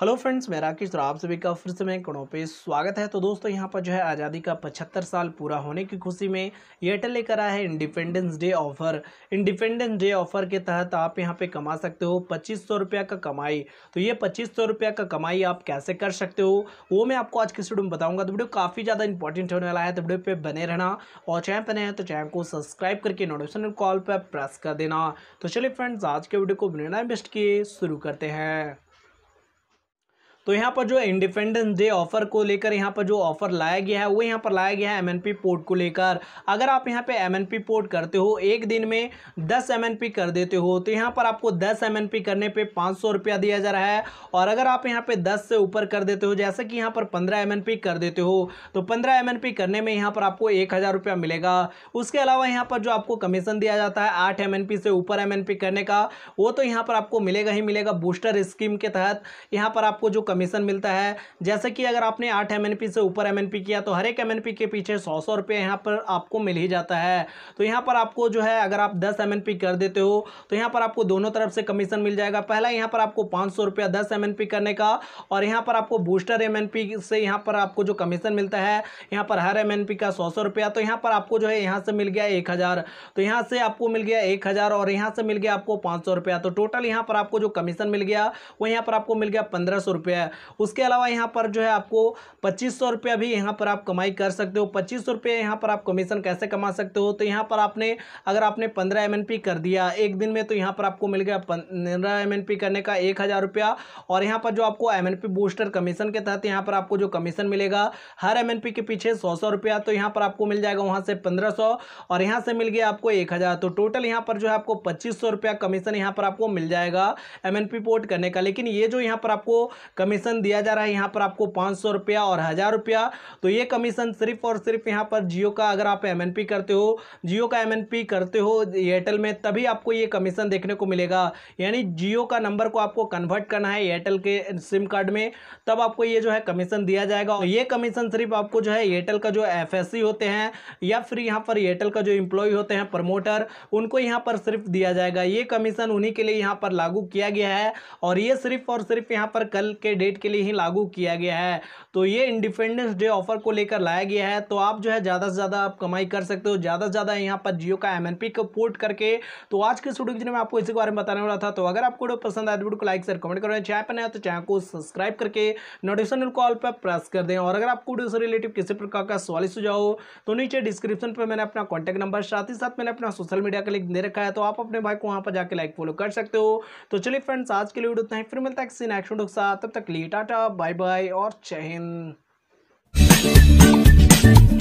hello friends मैं राकेश और आप सभी का फिर से मैं कणों पे स्वागत है तो दोस्तों यहाँ पर जो है आज़ादी का 75 साल पूरा होने की खुशी में एयरटेल लेकर आया है independence day offer independence day offer के तहत आप यहाँ पे कमा सकते हो पच्चीस सौ रुपया का कमाई तो ये पच्चीस सौ रुपया का कमाई आप कैसे कर सकते हो वो मैं आपको आज किस वीडियो में बताऊँगा तो वीडियो काफ़ी ज़्यादा इंपॉर्टेंट होने वाला है तो वीडियो पर बने रहना और चैनल बने हैं तो चैनल को सब्सक्राइब करके नोटिफिकेशन कॉल पर प्रेस कर देना तो चलिए फ्रेंड्स आज के वीडियो को बिना बेस्ट किए शुरू करते हैं तो यहाँ पर जो इंडिपेंडेंस डे ऑफर को लेकर यहाँ पर जो ऑफर लाया गया है वो यहाँ पर लाया गया है एमएनपी पोर्ट को लेकर अगर आप यहाँ पे एमएनपी पोर्ट करते हो एक दिन में दस एमएनपी कर देते हो तो यहाँ पर आपको दस एमएनपी करने पे पाँच सौ रुपया दिया जा रहा है और अगर आप यहाँ पे दस से ऊपर कर देते हो जैसे कि यहाँ पर पंद्रह एम कर देते हो तो पंद्रह एम करने में यहाँ पर आपको एक हज़ार रुपया मिलेगा उसके अलावा यहाँ पर जो आपको कमीशन दिया जाता है आठ एम से ऊपर एम करने का वो तो यहाँ पर आपको मिलेगा ही मिलेगा बूस्टर स्कीम के तहत यहाँ पर आपको जो कमीशन कमीशन मिलता है जैसे कि अगर आपने आठ एम से ऊपर एम किया तो हर एक एम के पीछे सौ सौ रुपये यहाँ पर आपको मिल ही जाता है तो यहाँ पर आपको जो है अगर आप दस एम कर देते हो तो यहाँ पर आपको दोनों तरफ से कमीशन मिल जाएगा पहला यहाँ पर आपको पाँच सौ रुपया दस एम करने का और यहाँ पर आपको बूस्टर एम से यहाँ पर आपको जो कमीशन मिलता है यहाँ पर हर एम का सौ सौ रुपया तो यहाँ पर आपको जो है यहाँ से मिल गया एक हज़ार तो यहाँ से आपको मिल गया एक हज़ार और यहाँ से मिल गया आपको पाँच सौ रुपया तो टोटल यहाँ पर आपको जो कमीशन मिल गया वो यहाँ पर आपको मिल गया पंद्रह सौ रुपया है उसके अलावा यहाँ पर जो है आपको पच्चीस सौ रुपया भी यहाँ पर आप कमाई कर सकते हो पच्चीस सौ रुपये यहाँ पर आप कमीशन कैसे कमा सकते हो तो यहाँ पर आपने अगर आपने पंद्रह एम कर दिया एक दिन में तो यहाँ पर आपको मिल गया पंद्रह एम करने का एक हज़ार रुपया और यहाँ पर जो आपको एम बूस्टर कमीशन के तहत यहाँ पर आपको जो कमीशन मिलेगा हर एम के पीछे सौ सौ रुपया तो यहाँ पर आपको मिल जाएगा वहाँ से पंद्रह और यहाँ से मिल गया आपको एक तो टोटल यहाँ पर जो है आपको पच्चीस सौ रुपया कमीशन यहाँ पर आपको मिल जाएगा एम पोर्ट करने का लेकिन ये जो यहाँ पर आपको कमी कमीशन दिया जा रहा है यहाँ पर आपको पाँच सौ रुपया और हज़ार रुपया तो ये कमीशन सिर्फ और सिर्फ यहाँ पर जियो का अगर आप एम करते हो जियो का एम करते हो एयरटेल में तभी आपको ये कमीशन देखने को मिलेगा यानी जियो का नंबर को आपको कन्वर्ट करना है एयरटेल के सिम कार्ड में तब आपको ये जो है कमीशन दिया जाएगा और ये कमीशन सिर्फ आपको जो है एयरटेल का जो एफ होते हैं या फिर यहाँ पर एयरटेल का जो इम्प्लॉय होते हैं प्रमोटर उनको यहाँ पर सिर्फ दिया जाएगा ये कमीशन उन्हीं के लिए यहाँ पर लागू किया गया है और ये सिर्फ और सिर्फ यहाँ पर कल के डेट के लिए ही लागू किया गया है तो ये इंडिपेंडेंस डे ऑफर को लेकर लाया गया है तो आप जो है ज़्यादा से ज़्यादा आप कमाई कर सकते हो ज़्यादा से ज़्यादा यहाँ पर जियो का एम को पोर्ट करके तो आज के स्टूडियो जिन्हें मैं आपको इसी के बारे में बताने वाला था तो अगर आपको वीडियो पसंद आए तो वीडियो को लाइक सर कमेंट करें चैनल पर नया तो चैनल को सब्सक्राइब करके नोटिफिकेशन कॉल पर प्रेस कर दें और अगर आपको वीडियो से रिलेटिव किसी प्रकार का सवाल सुझाओ तो नीचे डिस्क्रिप्शन पर मैंने अपना कॉन्टैक्ट नंबर साथ ही साथ मैंने अपना सोशल मीडिया का लिंक दे रखा है तो आप अपने भाई को वहाँ पर जाकर लाइक फॉलो कर सकते हो तो चलिए फ्रेंड्स आज के लिए वीडियो फिर मिलता है किसी नेक्स्ट वीडियो के साथ तब तक लिए टाटा बाय बाय और चैन हिंद